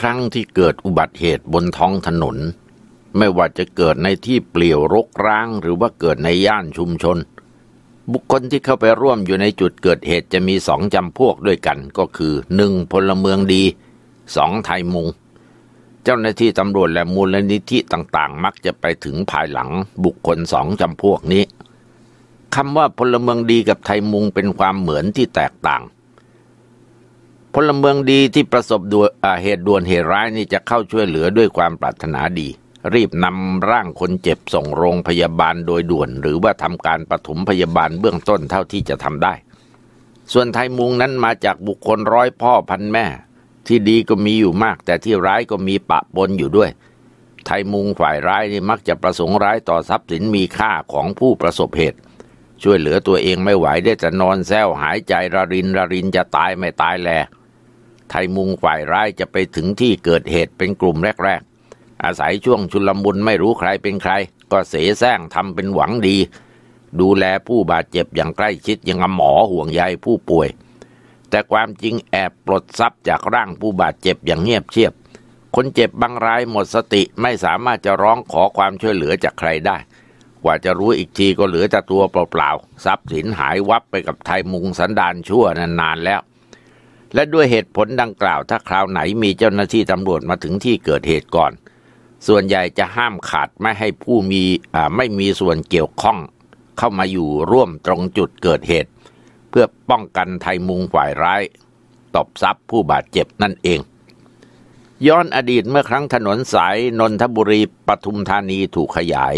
ครั้งที่เกิดอุบัติเหตุบนท้องถนน ไม่ว่าจะเกิดในที่เปลี่ยวรกร้างหรือว่าเกิดในย่านชุมชน บุคคลที่เข้าไปร่วมอยู่ในจุดเกิดเหตุจะมีสองจำพวกด้วยกันก็คือหนึ่งพลเมืองดีสองไทยมุง เจ้าหน้าที่ตำรวจและมูลลนิธิต่างๆ มักจะไปถึงภายหลัง บุคคลสองจำพวกนี้คำว่าพลเมืองดีกับไทยมุงเป็นความเหมือนที่แตกต่างพลเมืองดีที่ประสบดเหตุด่วนเหตุร้ายนี่จะเข้าช่วยเหลือด้วยความปรารถนาดี รีบนำร่างคนเจ็บส่งโรงพยาบาลโดยด่วน หรือว่าทำการปฐมพยาบาลเบื้องต้นเท่าที่จะทำได้ ส่วนไทยมุงนั้นมาจากบุคคลร้อยพ่อพันแม่ ที่ดีก็มีอยู่มาก แต่ที่ร้ายก็มีปะปนอยู่ด้วย ไทยมุงฝ่ายร้ายนี่มักจะประสงค์ร้ายต่อทรัพย์สินมีค่าของผู้ประสบเหตุ ช่วยเหลือตัวเองไม่ไหวได้แต่นอนแซวหายใจระรินระรินจะตายไม่ตายแลไทยมุงฝ่ายร้ายจะไปถึงที่เกิดเหตุเป็นกลุ่มแรกๆ อาศัยช่วงชุลมุนไม่รู้ใครเป็นใคร ก็เสแสร้งทำเป็นหวังดี ดูแลผู้บาดเจ็บอย่างใกล้ชิดยังหมอห่วงใยผู้ป่วย แต่ความจริงแอบ ปลดทรัพย์จากร่างผู้บาดเจ็บอย่างเงียบเชียบ คนเจ็บบางรายหมดสติไม่สามารถจะร้องขอความช่วยเหลือจากใครได้ กว่าจะรู้อีกทีก็เหลือแต่ตัวเปล่าๆทรัพย์สินหายวับไปกับไทยมุงสันดานชั่วนานๆแล้วและด้วยเหตุผลดังกล่าวถ้าคราวไหนมีเจ้าหน้าที่ตำรวจมาถึงที่เกิดเหตุก่อน ส่วนใหญ่จะห้ามขาดไม่ให้ผู้มีไม่มีส่วนเกี่ยวข้องเข้ามาอยู่ร่วมตรงจุดเกิดเหตุ เพื่อป้องกันไทยมุงฝ่ายร้าย ตบทรัพย์ผู้บาดเจ็บนั่นเอง ย้อนอดีตเมื่อครั้งถนนสายนนทบุรีปทุมธานีถูกขยาย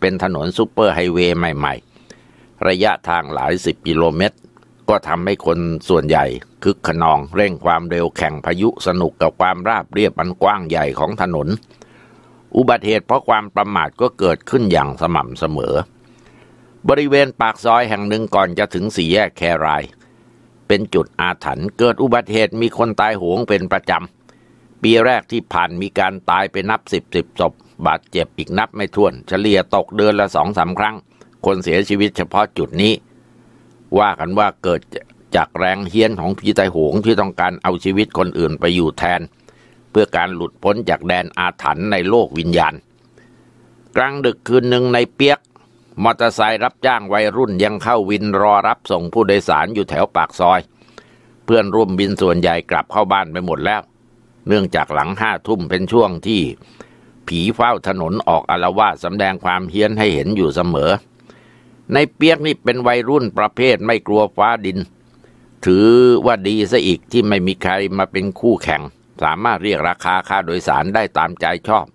เป็นถนนซูเปอร์ไฮเวย์ใหม่ๆ ระยะทางหลายสิบกิโลเมตรก็ทำให้คนส่วนใหญ่คึกขนองเร่งความเร็วแข่งพายุสนุกกับความราบเรียบอันกว้างใหญ่ของถนน อุบัติเหตุเพราะความประมาทก็เกิดขึ้นอย่างสม่ำเสมอ บริเวณปากซอยแห่งหนึ่งก่อนจะถึงสี่แยกแคราย เป็นจุดอาถรรพ์เกิดอุบัติเหตุมีคนตายหวงเป็นประจำปีแรกที่ผ่านมีการตายไปนับสิบสิบศพบาดเจ็บอีกนับไม่ถ้วน เฉลี่ยตกเดือนละสองสาครั้ง คนเสียชีวิตเฉพาะจุดนี้ว่ากันว่าเกิดจากแรงเฮี้ยนของผีตายโหงที่ต้องการเอาชีวิตคนอื่นไปอยู่แทน เพื่อการหลุดพ้นจากแดนอาถรรพ์ในโลกวิญญาณ กลางดึกคืนหนึ่งในเปียกมอเตอร์ไซค์รับจ้างวัยรุ่นยังเข้าวินรอรับส่งผู้โดยสารอยู่แถวปากซอย เพื่อนร่วมบินส่วนใหญ่กลับเข้าบ้านไปหมดแล้ว เนื่องจากหลังห้าทุ่มเป็นช่วงที่ผีเฝ้าถนนออกอารวาสแสดงความเฮี้ยนให้เห็นอยู่เสมอในเปียกนี่เป็นวัยรุ่นประเภทไม่กลัวฟ้าดิน ถือว่าดีซะอีกที่ไม่มีใครมาเป็นคู่แข่ง สามารถเรียกราคาค่าโดยสารได้ตามใจชอบ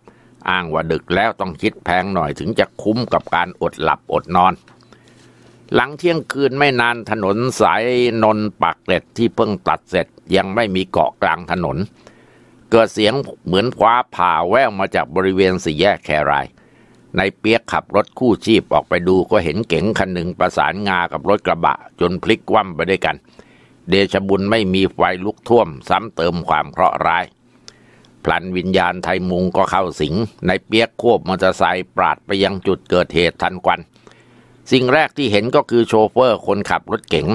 อ้างว่าดึกแล้วต้องคิดแพงหน่อยถึงจะคุ้มกับการอดหลับอดนอน หลังเที่ยงคืนไม่นานถนนสายนนปากเกร็ดที่เพิ่งตัดเสร็จยังไม่มีเกาะกลางถนน เกิดเสียงเหมือนคว้าผ่าแววมาจากบริเวณสี่แยกแครายนายเปียกขับรถคู่ชีพออกไปดูก็เห็นเก๋งคันหนึ่งประสานงากับรถกระบะจนพลิกคว่ำไปด้วยกัน เดชบุญไม่มีไฟลุกท่วมซ้ำเติมความเคราะห์ร้าย พลันวิญญาณไทยมุงก็เข้าสิงนายเปียกควบมอเตอร์ไซค์ปราดไปยังจุดเกิดเหตุทันควัน สิ่งแรกที่เห็นก็คือโชเฟอร์คนขับรถเก๋ง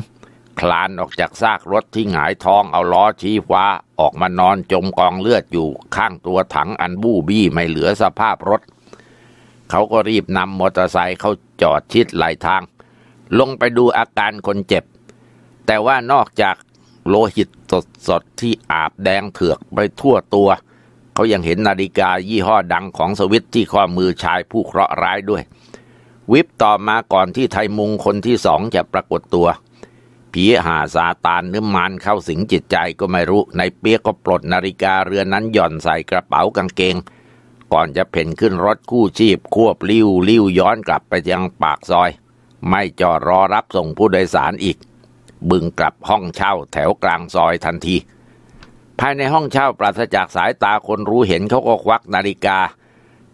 คลานออกจากซากรถที่หงายท้องเอาล้อชี้ฟ้าออกมานอนจมกองเลือดอยู่ข้างตัวถังอันบู้บี้ไม่เหลือสภาพรถเขาก็รีบนำมอเตอร์ไซค์เข้าจอดชิดไหลทาง ลงไปดูอาการคนเจ็บ แต่ว่านอกจากโลหิตสดๆ ที่อาบแดงเถือกไปทั่วตัว เขายังเห็นนาฬิกายี่ห้อดังของสวิตที่ข้อมือชายผู้เคราะห์ร้ายด้วย วิบต่อมาก่อนที่ไทยมุงคนที่สองจะปรากฏตัวผีหาซาตานหรือมารเข้าสิงจิตใจก็ไม่รู้ในเปียกก็ปลดนาฬิกาเรือนนั้นหย่อนใส่กระเป๋ากางเกงก่อนจะเพ่นขึ้นรถคู่ชีพควบลิ้วลิ้วย้อนกลับไปยังปากซอย ไม่จอดรอรับส่งผู้โดยสารอีก บึงกลับห้องเช่าแถวกลางซอยทันที ภายในห้องเช่าปราศจากสายตาคนรู้เห็นเขาก็ควักนาฬิกา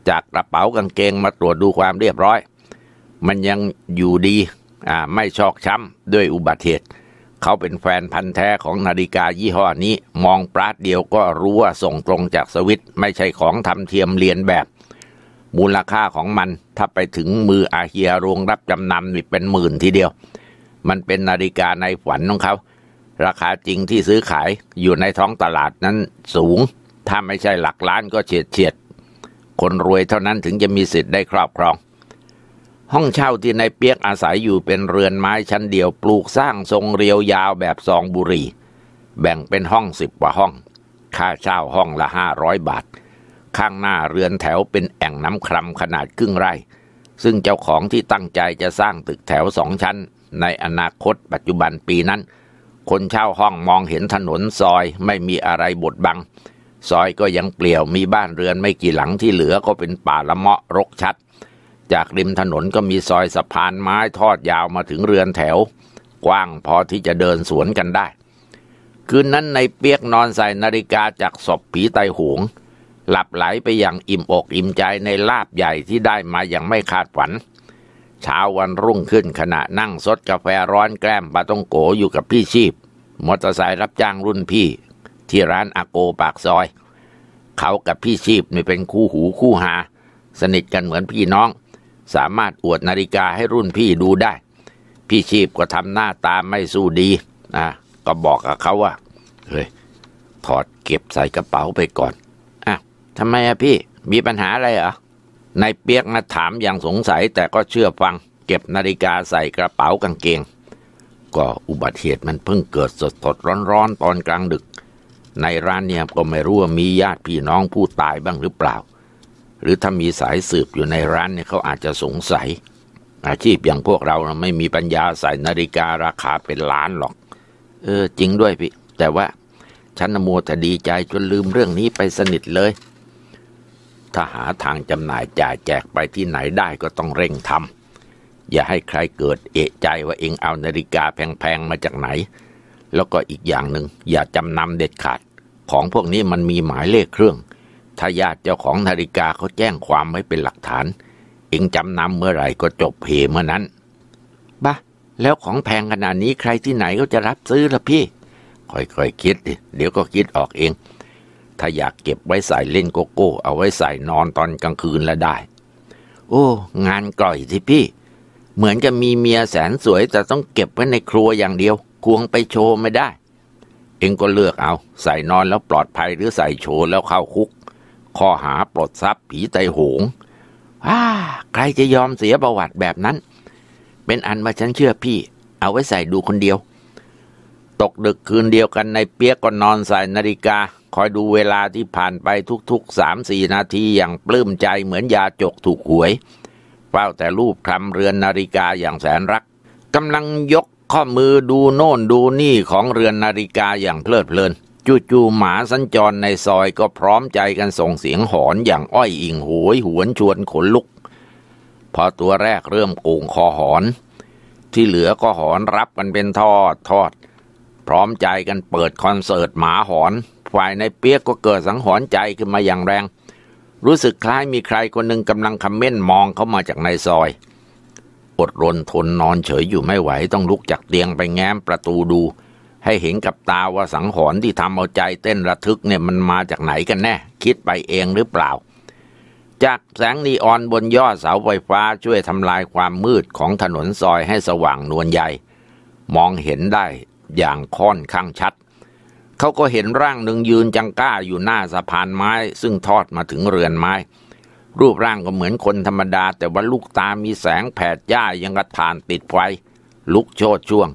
จากกระเป๋ากางเกงมาตรวจดูความเรียบร้อย มันยังอยู่ดีอ่าไม่ชอกช้ำด้วยอุบัติเหตุเขาเป็นแฟนพันธ์แท้ของนาฬิกายี่ห้อนี้มองปราดเดียวก็รู้ว่าส่งตรงจากสวิตไม่ใช่ของทำเทียมเลียนแบบ มูลค่าของมันถ้าไปถึงมืออาเฮียโรงรับจำนำนี่เป็นหมื่นทีเดียว มันเป็นนาฬิกาในฝันของเขา ราคาจริงที่ซื้อขายอยู่ในท้องตลาดนั้นสูง ถ้าไม่ใช่หลักล้านก็เฉียดเฉียดคนรวยเท่านั้นถึงจะมีสิทธิ์ได้ครอบครองห้องเช่าที่นายเปียกอาศัยอยู่เป็นเรือนไม้ชั้นเดียวปลูกสร้างทรงเรียวยาวแบบซองบุรีแบ่งเป็นห้องสิบกว่าห้อง ค่าเช่าห้องละห้าร้อยบาท ข้างหน้าเรือนแถวเป็นแอ่งน้ำครำขนาดครึ่งไร่ ซึ่งเจ้าของที่ตั้งใจจะสร้างตึกแถวสองชั้น ในอนาคตปัจจุบันปีนั้น คนเช่าห้องมองเห็นถนนซอยไม่มีอะไรบดบัง ซอยก็ยังเปลี่ยวมีบ้านเรือนไม่กี่หลังที่เหลือก็เป็นป่าละเมาะรกชัดจากริมถนนก็มีซอยสะพานไม้ทอดยาวมาถึงเรือนแถว กว้างพอที่จะเดินสวนกันได้ คืนนั้นในเปียกนอนใส่นาฬิกาจากศพผีไตหงหลับไหลไปอย่างอิ่มอกอิ่มใจในลาบใหญ่ที่ได้มาอย่างไม่คาดฝันเช้าวันรุ่งขึ้นขณะนั่งซดกาแฟร้อนแกล้มปาต้องโกอยู่กับพี่ชีพมอเตอร์ไซค์รับจ้างรุ่นพี่ที่ร้านอาโกปากซอย เขากับพี่ชีพนี่เป็นคู่หูคู่หา สนิทกันเหมือนพี่น้องสามารถอวดนาฬิกาให้รุ่นพี่ดูได้ พี่ชีพก็ทำหน้าตาไม่สู้ดีนะก็บอกกับเขาว่าเฮ้ยถอดเก็บใส่กระเป๋าไปก่อนอ่ะทำไมอะพี่มีปัญหาอะไรเหรอนายเปียกมาถามอย่างสงสัยแต่ก็เชื่อฟังเก็บนาฬิกาใส่กระเป๋ากางเกง ก็อุบัติเหตุมันเพิ่งเกิดสดสดร้อนๆตอนกลางดึก ในร้านเนี่ยก็ไม่รู้ว่ามีญาติพี่น้องผู้ตายบ้างหรือเปล่าหรือถ้ามีสายสืบอยู่ในร้านเนี่ยเขาอาจจะสงสัย อาชีพอย่างพวกเราไม่มีปัญญาใส่นาฬิการาคาเป็นล้านหรอก เออจริงด้วยพี่ แต่ว่า ฉันมัวแต่ดีใจจนลืมเรื่องนี้ไปสนิทเลย ถ้าหาทางจำหน่ายจ่ายแจกไปที่ไหนได้ก็ต้องเร่งทำอย่าให้ใครเกิดเอะใจว่าเองเอานาฬิกาแพงๆ มาจากไหน แล้วก็อีกอย่างหนึ่ง อย่าจำนำเด็ดขาด ของพวกนี้มันมีหมายเลขเครื่องถ้าญาติเจ้าของนาฬิกาเขาแจ้งความไว้เป็นหลักฐาน เองจำนำเมื่อไหร่ก็จบเพเมื่อนั้นบ้าแล้วของแพงขนาดนี้ใครที่ไหนก็จะรับซื้อละพี่ ค่อยๆคคิดดิ เดี๋ยวก็คิดออกเอง ถ้าอยากเก็บไว้ใส่เล่นโกโก้ เอาไว้ใส่นอนตอนกลางคืนละได้ โอ้ งานกล่อยสิพี่ เหมือนกับมีเมียแสนสวยแต่ต้องเก็บไว้ในครัวอย่างเดียว ควงไปโชว์ไม่ได้ เองก็เลือกเอา ใส่นอนแล้วปลอดภัยหรือใส่โชว์แล้วเข้าคุกข้อหาปลดทรัพย์ผีใจโหงว่าใครจะยอมเสียประวัติแบบนั้น เป็นอันว่าฉันเชื่อพี่ เอาไว้ใส่ดูคนเดียว ตกดึกคืนเดียวกันในเปียกก็นอนใส่นาฬิกา คอยดูเวลาที่ผ่านไปทุกๆสามสี่นาทีอย่างปลื้มใจเหมือนยาจกถูกหวยเฝ้าแต่รูปคำเรือนนาฬิกาอย่างแสนรักกำลังยกข้อมือดูโน่นดูนี่ของเรือนนาฬิกาอย่างเพลิดเพลินจู่ๆหมาสัญจรในซอยก็พร้อมใจกันส่งเสียงหอนอย่างอ้อยอิงหวยหวนชวนขนลุกพอตัวแรกเริ่มโกงคอหอน ที่เหลือก็หอนรับกันเป็นทอดทอดพร้อมใจกันเปิดคอนเสิร์ตหมาหอนฝ่ายในเปียกก็เกิดสังหอนใจขึ้นมาอย่างแรง รู้สึกคล้ายมีใครคนหนึ่งกำลังคำเม่นมองเข้ามาจากในซอย อดรนทนนอนเฉยอยู่ไม่ไหวต้องลุกจากเตียงไปแง้มประตูดูให้เห็นกับตาว่าสังหรณ์ที่ทำเอาใจเต้นระทึกเนี่ยมันมาจากไหนกันแน่คิดไปเองหรือเปล่า จากแสงนีออนบนยอดเสาไฟฟ้าช่วยทำลายความมืดของถนนซอยให้สว่างนวลใหญ่ มองเห็นได้อย่างค่อนข้างชัดเขาก็เห็นร่างหนึ่งยืนจังก้าอยู่หน้าสะพานไม้ ซึ่งทอดมาถึงเรือนไม้ รูปร่างก็เหมือนคนธรรมดาแต่ว่าลูกตามีแสงแผดย่ายังกระทานติดไฟลุกโชดช่วง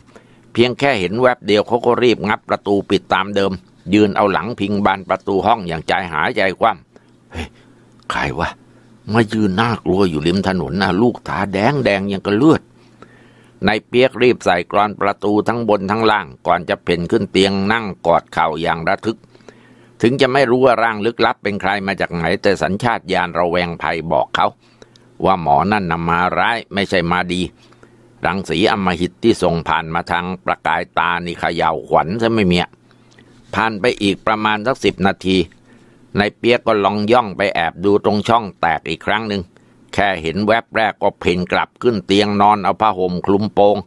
เพียงแค่เห็นแวบเดียวเขาก็รีบงับประตูปิดตามเดิม ยืนเอาหลังพิงบานประตูห้องอย่างใจหายใจคว่ำเฮ้ยใครวะมายืนน่ากลัวอยู่ริมถนนนะลูกตาแดงแดงยังกระเลือดนายเปียกรีบใส่กรอนประตูทั้งบนทั้งล่างก่อนจะเพ่นขึ้นเตียงนั่งกอดเข่าอย่างระทึก ถึงจะไม่รู้ว่าร่างลึกลับ เป็นใครมาจากไหนแต่สัญชาตญาณระแวงภัยบอกเขาว่าหมอนั่นนำมาร้าย ไม่ใช่มาดีรังสีอมหิตที่ส่งผ่านมาทางประกายตานีขยาวขวัญซะไม่เมียผ่านไปอีกประมาณสักสิบนาที ในเปียกก็ลองย่องไปแอบดูตรงช่องแตกอีกครั้งหนึ่งแค่เห็นแวบแรกก็เพ่นกลับขึ้นเตียงนอนเอาผ้าห่มคลุมโปง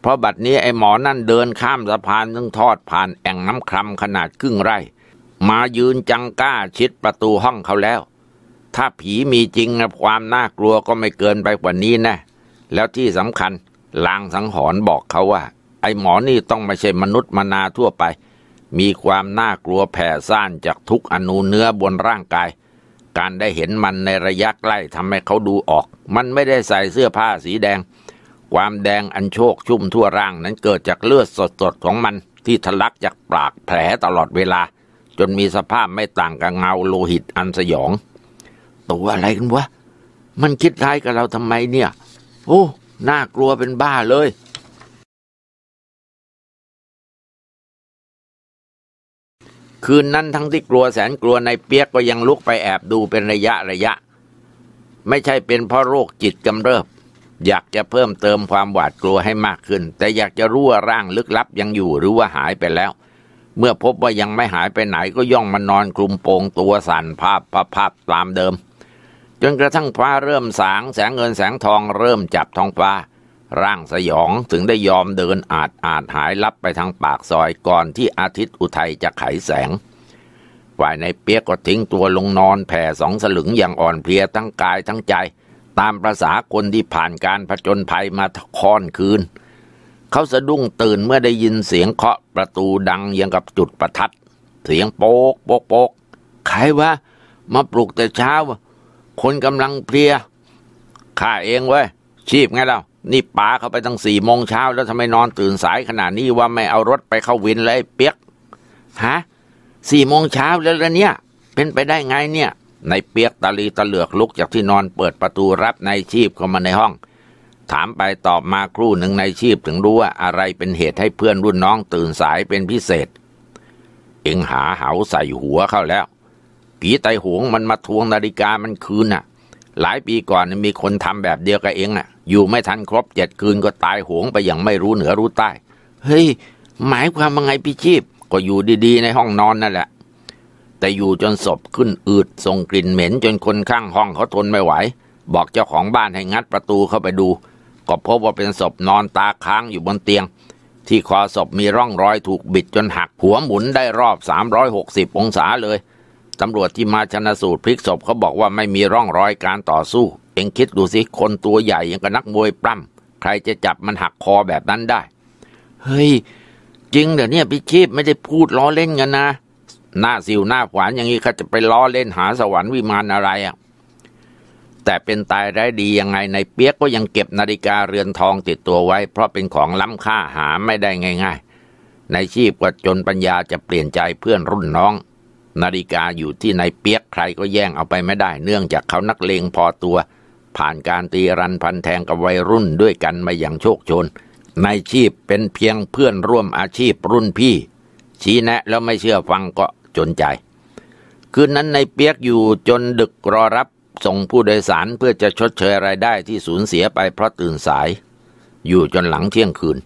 เพราะบัดนี้ไอ้หมอนั่นเดินข้ามสะพานซึ่งทอดผ่านแอ่งน้ำคลำขนาดครึ่งไร่ มายืนจังก้าชิดประตูห้องเขาแล้ว ถ้าผีมีจริงความน่ากลัวก็ไม่เกินไปกว่านี้แนะ่แล้วที่สำคัญ ลางสังหรณ์บอกเขาว่า ไอ้หมอนี่ต้องไม่ใช่มนุษย์มนาทั่วไป มีความน่ากลัวแผ่ซ่านจากทุกอนูเนื้อบนร่างกาย การได้เห็นมันในระยะใกล้ทำให้เขาดูออก มันไม่ได้ใส่เสื้อผ้าสีแดง ความแดงอันโชกชุ่มทั่วร่างนั้นเกิดจากเลือดสดๆของมัน ที่ทะลักจากปากแผลตลอดเวลา จนมีสภาพไม่ต่างกับเงาโลหิตอันสยอง ตัวอะไรกันวะ มันคิดร้ายกับเราทำไมเนี่ยโอ้ น่ากลัวเป็นบ้าเลย คืนนั้นทั้งที่กลัวแสนกลัวในเปียกก็ยังลุกไปแอบดูเป็นระยะระยะ ไม่ใช่เป็นเพราะโรคจิตกำเริบ อยากจะเพิ่มเติมความหวาดกลัวให้มากขึ้น แต่อยากจะรู้ว่าร่างลึกลับยังอยู่หรือว่าหายไปแล้ว เมื่อพบว่ายังไม่หายไปไหนก็ย่องมานอนคลุมโปงตัวสั่นภาพภาพภาพตามเดิมจนกระทั่งฟ้าเริ่มสางแสงเงินแสงทองเริ่มจับท้องฟ้า ร่างสยองถึงได้ยอมเดินอาจอาจหายลับไปทางปากซอยก่อนที่อาทิตย์อุทัยจะไขแสงฝ่ายในเปียกก็ทิ้งตัวลงนอนแผ่สองสลึงอย่างอ่อนเพลียทั้งกายทั้งใจ ตามประษาคนที่ผ่านการผจญภัยมาค่อนคืน เขาสะดุ้งตื่นเมื่อได้ยินเสียงเคาะประตูดังยังกับจุดประทัดเสียงโป๊กโป๊กโป๊กใครวะมาปลุกแต่เช้าคนกำลังเพลียข้าเองเว้ย ชีพไงเรานี่ป๋าเข้าไปตั้งสี่โมงเช้าแล้วทำไมนอนตื่นสายขนาดนี้ว่าไม่เอารถไปเข้าวินเลยเปียกฮะสี่โมงเช้าแล้วละเนี่ย เป็นไปได้ไงเนี่ยนายเปียกตะลีตะเหลือกลุกจากที่นอนเปิดประตูรับนายชีพเข้ามาในห้อง ถามไปตอบมาครู่หนึ่งนายชีพถึงรู้ว่าอะไรเป็นเหตุให้เพื่อนรุ่นน้องตื่นสายเป็นพิเศษเอ็งหาเหาใส่หัวเข้าแล้วผีไตหวงมันมาทวงนาฬิกามันคืนน่ะ หลายปีก่อนมีคนทำแบบเดียวกับเองน่ะ อยู่ไม่ทันครบเจ็ดคืนก็ตายหวงไปอย่างไม่รู้เหนือรู้ใต้ เฮ้ยหมายความว่าไงพี่ชีพ ก็อยู่ดีๆในห้องนอนนั่นแหละ แต่อยู่จนศพขึ้นอืดส่งกลิ่นเหม็นจนคนข้างห้องเขาทนไม่ไหว บอกเจ้าของบ้านให้งัดประตูเข้าไปดู ก็พบว่าเป็นศพนอนตาค้างอยู่บนเตียง ที่คอศพมีร่องรอยถูกบิดจนหักหัวหมุนได้รอบ 360 องศาเลยตำรวจที่มาชนะสูตรพลิกศพเขาบอกว่าไม่มีร่องรอยการต่อสู้ เองคิดดูสิคนตัวใหญ่ยังกับนักมวยปล้ำใครจะจับมันหักคอแบบนั้นได้ เฮ้ยจริงเดี๋ยวนี้พี่ชีพไม่ได้พูดล้อเล่นกันนะ หน้าสิวหน้าขวานอย่างนี้เขาจะไปล้อเล่นหาสวรรค์วิมานอะไรอะ่ะแต่เป็นตายได้ดียังไงในเปียกก็ยังเก็บนาฬิกาเรือนทองติดตัวไว้ เพราะเป็นของล้ำค่าหาไม่ได้ง่ายๆในชีพกว่าจนปัญญาจะเปลี่ยนใจเพื่อนรุ่นน้องนาฬิกาอยู่ที่ในเปียกใครก็แย่งเอาไปไม่ได้เนื่องจากเขานักเลงพอตัว ผ่านการตีรันพันแทงกับวัยรุ่นด้วยกันมาอย่างโชคชนนายชีพเป็นเพียงเพื่อนร่วมอาชีพรุ่นพี่ ชี้แนะแล้วไม่เชื่อฟังก็จนใจ คืนนั้นนายเปียกอยู่จนดึกรอรับส่งผู้โดยสารเพื่อจะชดเชยรายได้ที่สูญเสียไปเพราะตื่นสาย อยู่จนหลังเที่ยงคืน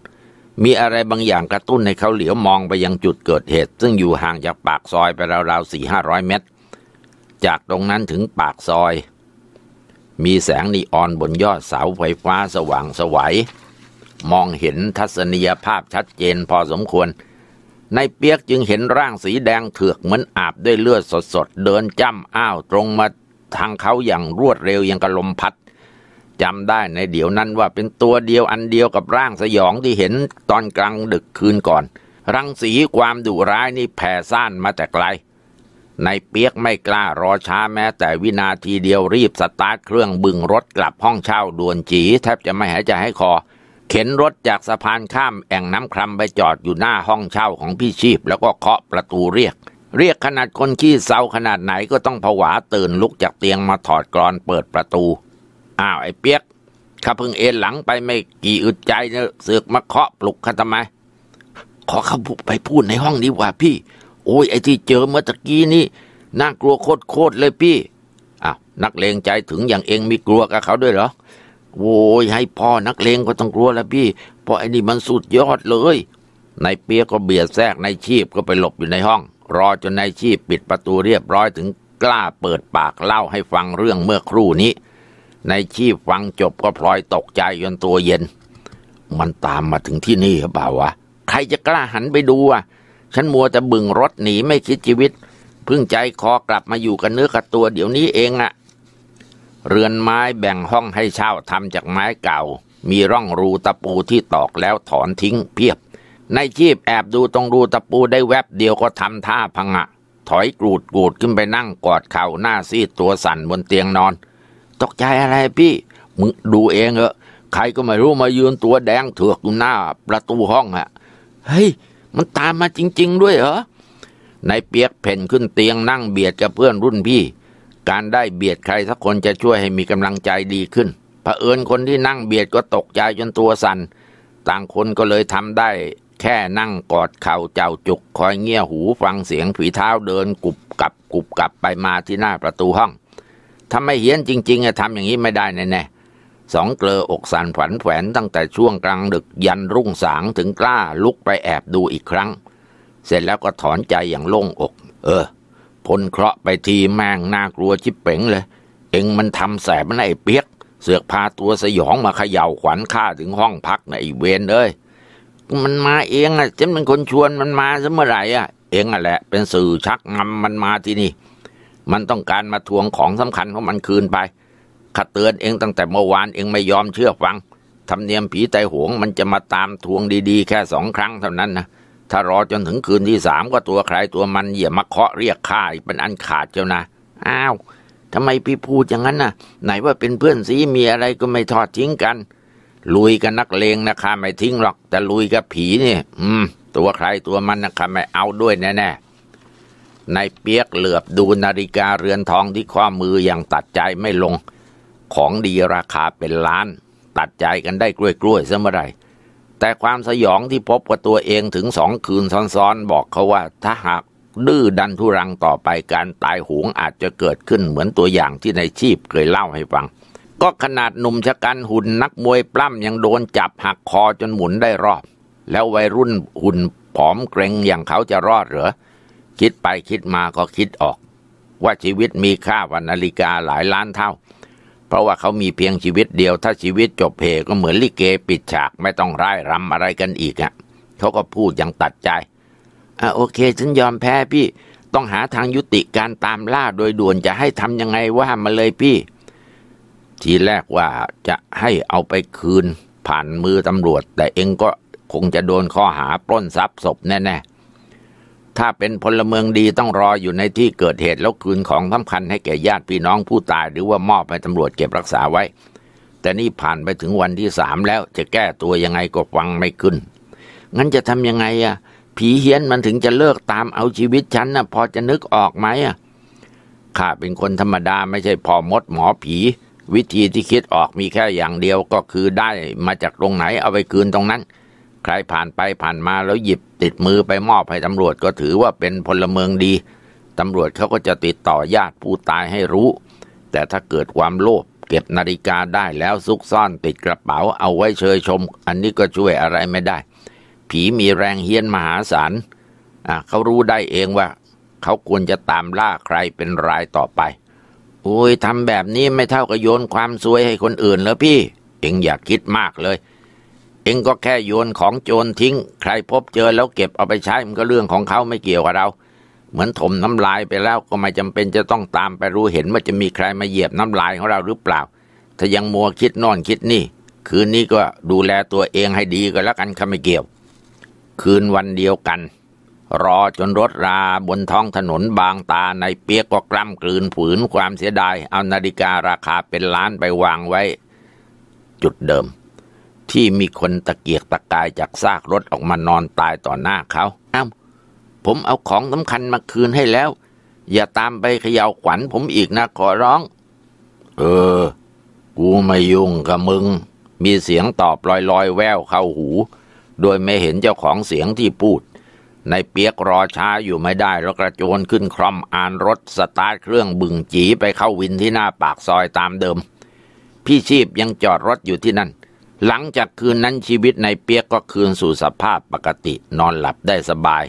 มีอะไรบางอย่างกระตุ้นให้เขาเหลียวมองไปยังจุดเกิดเหตุ ซึ่งอยู่ห่างจากปากซอยไปราวๆสี่ห้าร้อยเมตร จากตรงนั้นถึงปากซอย มีแสงนีออนบนยอดเสาไฟฟ้าสว่างสวยัยมองเห็นทัศนียภาพชัดเจนพอสมควร ในเปียกจึงเห็นร่างสีแดงเถือกเหมือนอาบด้วยเลือดสดๆเดินจ้ำอ้าวตรงมาทางเขาอย่างรวดเร็วยังกระลมพัดจำได้ในเดี๋ยวนั้นว่าเป็นตัวเดียวอันเดียวกับร่างสยองที่เห็นตอนกลางดึกคืนก่อน รังสีความดุร้ายนี่แผ่ซ่านมาแต่ไกลนเปียกไม่กล้า รอช้าแม้ แต่วินาทีเดียวรีบสตาร์ทเครื่องบึงรถกลับห้องเช่าด่วนจีแทบจะไม่หายใจให้คอ เข็นรถจากสะพานข้ามแอ่งน้ำครำไปจอดอยู่หน้าห้องเช่าของพี่ชีพ แล้วก็เคาะประตูเรียก เรียกขนาดคนขี้เซาขนาดไหนก็ต้องผวาตื่นลุกจากเตียงมาถอดกรอนเปิดประตูอ้าวไอ้เปียกข้าเพิ่งเอ็นหลังไปไม่กี่อึดใจเนอะเสือกมาเคาะปลุกข้าทำไม ขอข้าไปพูดในห้องดีกว่าพี่โอ้ยไอ้ที่เจอเมื่อตะกี้นี่น่ากลัวโคตรๆเลยพี่อ้าวนักเลงใจถึงอย่างเองมีกลัวกับเขาด้วยเหรอ โว้ยให้พ่อนักเลงก็ต้องกลัวแล้วพี่เพราะไอ้นี่มันสุดยอดเลยนายเปียกก็เบียดแทรกนายชีพก็ไปหลบอยู่ในห้อง รอจนนายชีพปิดประตูเรียบร้อยถึงกล้าเปิดปากเล่าให้ฟังเรื่องเมื่อครู่นี้ในชีพฟังจบก็พลอยตกใจจนตัวเย็น มันตามมาถึงที่นี่หรือเปล่าวะ ใครจะกล้าหันไปดูอ่ะฉันมัวแต่บึงรถหนีไม่คิดชีวิตพึ่งใจคอกลับมาอยู่กับเนื้อกับตัวเดี๋ยวนี้เองอะ่ะ เรือนไม้แบ่งห้องให้เช่าทำจากไม้เก่า มีร่องรูตะปูที่ตอกแล้วถอนทิ้งเพียบ ในชีพแอบดูตรงรูตะปูได้แวบเดียวก็ทำท่าพังอะถอยกรูดกูดขึ้นไปนั่งกอดเข่าหน้าซีดตัวสั่นบนเตียงนอนตกใจอะไรพี่ มึงดูเองเหออใครก็ไม่รู้มายืนตัวแดงเถือกอยู่หน้าประตูห้องฮะ เฮ้ย มันตามมาจริง ๆ ด้วยเหรอ ในเปียกเพ่นขึ้นเตียงนั่งเบียดกับเพื่อนรุ่นพี่ การได้เบียดใครสักคนจะช่วยให้มีกำลังใจดีขึ้น เผอิญคนที่นั่งเบียดก็ตกใจจนตัวสัน่น ต่างคนก็เลยทำได้ แค่นั่งกอดเข่าเจ้าจุก คอยเงี่ยหูฟังเสียงผีเท้าเดินกุบกับกุบกับไปมาที่หน้าประตูห้องถ้าไม่เฮี้ยนจริงๆอะทำอย่างนี้ไม่ได้แน่ๆสองเกลออกสันผันแผนตั้งแต่ช่วงกลางดึกยันรุ่งสางถึงกล้าลุกไปแอบดูอีกครั้ง เสร็จแล้วก็ถอนใจอย่างโล่งอก เออพ้นเคราะห์ไปทีแม่ง น่ากลัวชิบเป๋งเลย เองมันทำแสบมันไอ้เปียกเสือกพาตัวสยองมาเขย่าขวัญข้าถึงห้องพักในไอ้เวนเอ้ยมันมาเองอ่ะฉันเป็นคนชวนมันมาซะเมื่อไหร่อ่ะเองอ่ะแหละ เป็นสื่อชักนำมันมาที่นี่มันต้องการมาทวงของสำคัญของมันคืนไปข้าเตือนเองตั้งแต่เมื่อวานเองไม่ยอมเชื่อฟังธรรมเนียมผีไตหวงมันจะมาตามทวงดีๆแค่สองครั้งเท่านั้นนะ ถ้ารอจนถึงคืนที่สามก็ตัวใครตัวมันเหยียบมาเคาะเรียกค่าเป็นอันขาดเจ้านะอ้าวทำไมพี่พูดอย่างนั้นน่ะ ไหนว่าเป็นเพื่อนซีมีอะไรก็ไม่ทอดทิ้งกัน ลุยกันนักเลงนะคะไม่ทิ้งหรอก แต่ลุยกับผีนี่อืม ตัวใครตัวมันนะคะไม่เอาด้วยแน่ๆนายเปียกเหลือบดูนาฬิกาเรือนทองที่ข้อมืออย่างตัดใจไม่ลง ของดีราคาเป็นล้าน ตัดใจกันได้กล้วยๆเสมอไรแต่ความสยองที่พบกับตัวเองถึงสองคืนซ้อนๆบอกเขาว่าถ้าหากดื้อดันทุรังต่อไปการตายหงอาจจะเกิดขึ้นเหมือนตัวอย่างที่ในชีพเคยเล่าให้ฟัง ก็ขนาดหนุ่มชะกันหุ่นนักมวยปล้ำยังโดนจับหักคอจนหมุนได้รอบ แล้ววัยรุ่นหุ่นผอมเกรงอย่างเขาจะรอดเหรอคิดไปคิดมาก็คิดออกว่าชีวิตมีค่ากว่านาฬิกาหลายล้านเท่า เพราะว่าเขามีเพียงชีวิตเดียว ถ้าชีวิตจบเพก็เหมือนลิเกปิดฉากไม่ต้องร่ายรำอะไรกันอีกอะ่ะเขาก็พูดอย่างตัดใจอ่ะโอเคฉันยอมแพ้พี่ต้องหาทางยุติการตามล่าโดยด่วนจะให้ทำยังไงว่ามาเลยพี่ ทีแรกว่าจะให้เอาไปคืนผ่านมือตำรวจ แต่เองก็คงจะโดนข้อหาปล้นทรัพย์ศพแน่ ๆถ้าเป็นพลเมืองดีต้องรออยู่ในที่เกิดเหตุแล้วคืนของสำคัญให้แก่ญาติพี่น้องผู้ตายหรือว่ามอบให้ตำรวจเก็บรักษาไว้ แต่นี่ผ่านไปถึงวันที่สามแล้วจะแก้ตัวยังไงก็ฟังไม่ขึ้นงั้นจะทำยังไงอ่ะ ผีเฮี้ยนมันถึงจะเลิกตามเอาชีวิตฉันนะพอจะนึกออกไหมอ่ะข้าเป็นคนธรรมดาไม่ใช่พอมดหมอผี วิธีที่คิดออกมีแค่อย่างเดียวก็คือได้มาจากตรงไหนเอาไปคืนตรงนั้นใครผ่านไปผ่านมาแล้วหยิบติดมือไปมอบให้ตำรวจก็ถือว่าเป็นพลเมืองดี ตำรวจเขาก็จะติดต่อญาติผู้ตายให้รู้ แต่ถ้าเกิดความโลภเก็บนาฬิกาได้แล้วซุกซ่อนติดกระเป๋าเอาไว้เชยชม อันนี้ก็ช่วยอะไรไม่ได้ ผีมีแรงเฮี้ยนมหาศาลอ่ะเขารู้ได้เองว่า เขาควรจะตามล่าใครเป็นรายต่อไปโอ้ยทำแบบนี้ไม่เท่ากับโยนความซวยให้คนอื่นแล้วพี่เองอย่าคิดมากเลยเองก็แค่โยนของโจรทิ้ง ใครพบเจอแล้วเก็บเอาไปใช้มันก็เรื่องของเขาไม่เกี่ยวกับเรา เหมือนถมน้ำลายไปแล้วก็ไม่จำเป็นจะต้องตามไปรู้เห็นว่าจะมีใครมาเหยียบน้ำลายของเราหรือเปล่า ถ้ายังมัวคิดนอนคิดนี่คืนนี้ก็ดูแลตัวเองให้ดีก็แล้ว กันค่ะไม่เกี่ยว คืนวันเดียวกัน รอจนรถราบนท้องถนนบางตาในเปียกก็กล้ำกลืนฝืนความเสียดายเอานาฬิการาคาเป็นล้านไปวางไว้จุดเดิมที่มีคนตะเกียกตะกายจากซากรถออกมานอนตายต่อหน้าเขา อ้าว ผมเอาของสำคัญมาคืนให้แล้ว อย่าตามไปเขย่าขวัญผมอีกนะขอร้อง เออ กูไม่ยุ่งกับมึง มีเสียงตอบลอยๆแววเข้าหู โดยไม่เห็นเจ้าของเสียงที่พูด ในเปียกรอช้าอยู่ไม่ได้ แล้วกระโจนขึ้นคร่อมอานรถสตาร์ทเครื่องบึงจีไปเข้าวินที่หน้าปากซอยตามเดิม พี่ชีพยังจอดรถอยู่ที่นั่นหลังจากคืนนั้นชีวิตในเปียกก็คืนสู่สภาพปกตินอนหลับได้สบาย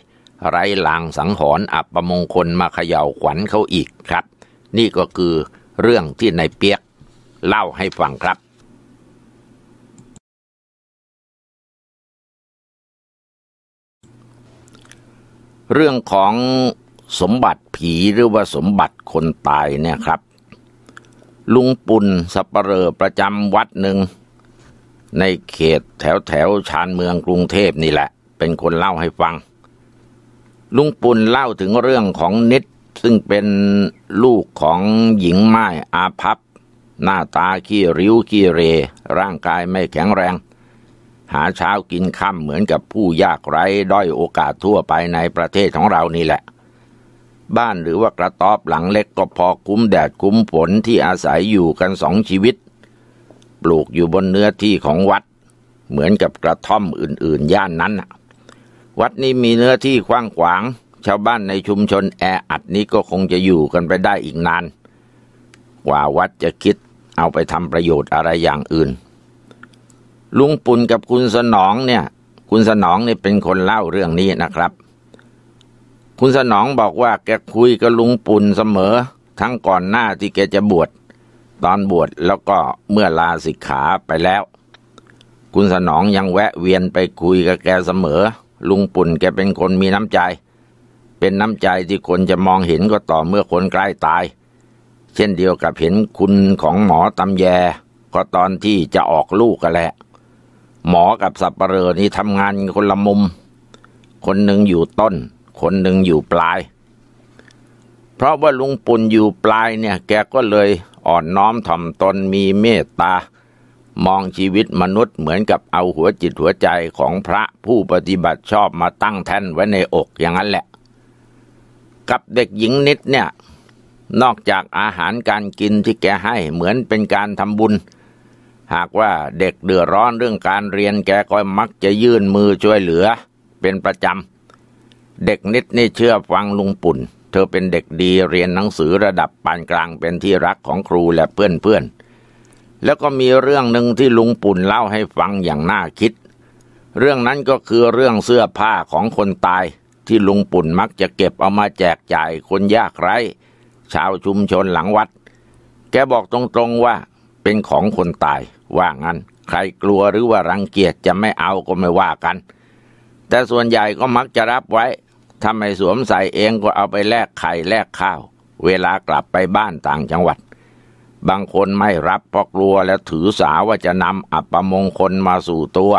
ไร้ลางสังหรณ์อับประมงคลมาเขย่าขวัญเขาอีกครับ นี่ก็คือเรื่องที่ในเปียกเล่าให้ฟังครับ เรื่องของสมบัติผีหรือว่าสมบัติคนตายเนี่ยครับ ลุงปุ่นสัปเหร่อประจำวัดหนึ่งในเขตแถวแถวชานเมืองกรุงเทพนี่แหละ เป็นคนเล่าให้ฟัง ลุงปุ่นเล่าถึงเรื่องของนิดซึ่งเป็นลูกของหญิงไม้อาพับ หน้าตาขี้ริ้วขี้เร ร่างกายไม่แข็งแรง หาเช้ากินค่ำเหมือนกับผู้ยากไร้ ด้อยโอกาสทั่วไปในประเทศของเรานี่แหละ บ้านหรือว่ากระต๊อบหลังเล็กก็พอคุ้มแดดคุ้มฝนที่อาศัยอยู่กันสองชีวิตลูกอยู่บนเนื้อที่ของวัด เหมือนกับกระท่อมอื่นๆย่านนั้นวัดนี้มีเนื้อที่กว้างขวาง ชาวบ้านในชุมชนแออัดนี้ก็คงจะอยู่กันไปได้อีกนานกว่าวัดจะคิดเอาไปทำประโยชน์อะไรอย่างอื่น ลุงปุ่นกับคุณสนองเนี่ยคุณสนองนี่เป็นคนเล่าเรื่องนี้นะครับ คุณสนองบอกว่าแกคุยกับลุงปุ่นเสมอทั้งก่อนหน้าที่แกจะบวชตอนบวชแล้วก็เมื่อลาสิกขาไปแล้ว คุณสนองยังแวะเวียนไปคุยกับแกเสมอ ลุงปุ่นแกเป็นคนมีน้ำใจ เป็นน้ำใจที่คนจะมองเห็นก็ต่อเมื่อคนใกล้ตาย เช่นเดียวกับเห็นคุณของหมอตำแย ก็ตอนที่จะออกลูกกันแหละหมอกับสับปเปลอนี่ทำงานคนละมุม คนหนึ่งอยู่ต้น คนหนึ่งอยู่ปลาย เพราะว่าลุงปุ่นอยู่ปลายเนี่ย แกก็เลยอ่อนน้อมถ่อมตนมีเมตตา มองชีวิตมนุษย์เหมือนกับเอาหัวจิตหัวใจของพระผู้ปฏิบัติชอบมาตั้งแท่นไว้ในอกอย่างนั้นแหละ กับเด็กหญิงนิดเนี่ยนอกจากอาหารการกินที่แกให้เหมือนเป็นการทำบุญ หากว่าเด็กเดือดร้อนเรื่องการเรียนแกก็มักจะยื่นมือช่วยเหลือเป็นประจำ เด็กนิดนี่เชื่อฟังลุงปุ่นเธอเป็นเด็กดีเรียนหนังสือระดับปานกลางเป็นที่รักของครูและเพื่อนๆแล้วก็มีเรื่องหนึ่งที่ลุงปุ่นเล่าให้ฟังอย่างน่าคิด เรื่องนั้นก็คือเรื่องเสื้อผ้าของคนตาย ที่ลุงปุ่นมักจะเก็บเอามาแจกจ่าย คนยากไร้ชาวชุมชนหลังวัด แกบอกตรงๆว่า เป็นของคนตายว่างั้นใครกลัวหรือว่ารังเกียจจะไม่เอาก็ไม่ว่ากัน แต่ส่วนใหญ่ก็มักจะรับไว้ถ้าไม่สวมใส่เองก็เอาไปแลกไข่แลกข้าว เวลากลับไปบ้านต่างจังหวัด บางคนไม่รับเพราะกลัวและถือสาว่าจะนำอัปมงคลมาสู่ตัว